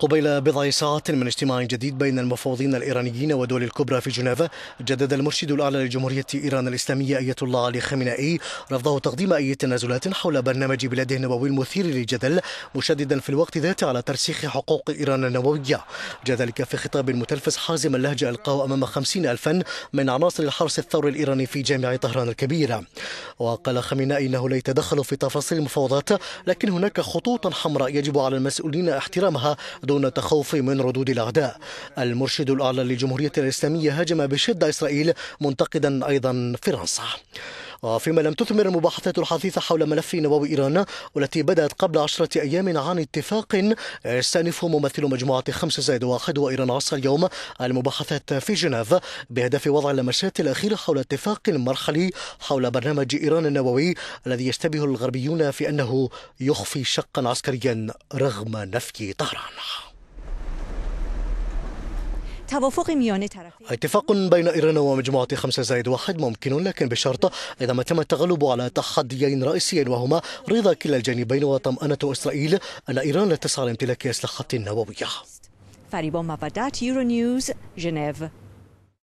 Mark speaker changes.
Speaker 1: قبيل بضع ساعات من اجتماع جديد بين المفوضين الإيرانيين ودول الكبرى في جنيف جدد المرشد الأعلى لجمهورية إيران الإسلامية أية الله علي خامنئي رفضه تقديم أي تنازلات حول برنامج بلاده النووي المثير للجدل مشددا في الوقت ذاته على ترسيخ حقوق إيران النووية جاء ذلك في خطاب متلفز حازم اللهجة ألقاه أمام خمسين ألفا من عناصر الحرس الثوري الإيراني في جامع طهران الكبيرة وقال خامنئي إنه لا يتدخل في تفاصيل المفاوضات لكن هناك خطوط حمراء يجب على المسؤولين احترامها دون تخوف من ردود الأعداء المرشد الأعلى للجمهورية الإسلامية هاجم بشدة إسرائيل منتقدا أيضا فرنسا فيما لم تثمر المباحثات الحثيثة حول ملف نووي إيران والتي بدأت قبل عشرة أيام عن اتفاق استأنفه ممثل مجموعة خمسة زائد واحد وإيران عصر اليوم المباحثات في جنيف بهدف وضع اللمسات الأخيرة حول اتفاق مرحلي حول برنامج إيران النووي الذي يشتبه الغربيون في أنه يخفي شقا عسكريا رغم نفي طهران
Speaker 2: توافق میان طرفین
Speaker 1: اتفاق بين إيران ومجموعة 5 زائد 1 ممكن لكن بشرط إذا ما تم التغلب على تحديين رئيسيين وهما رضا كلا الجانبين وطمأنة إسرائيل أن إيران لا تسعى لامتلاك أسلحة نووية
Speaker 2: فريبون مافادات يورو نيوز جنيف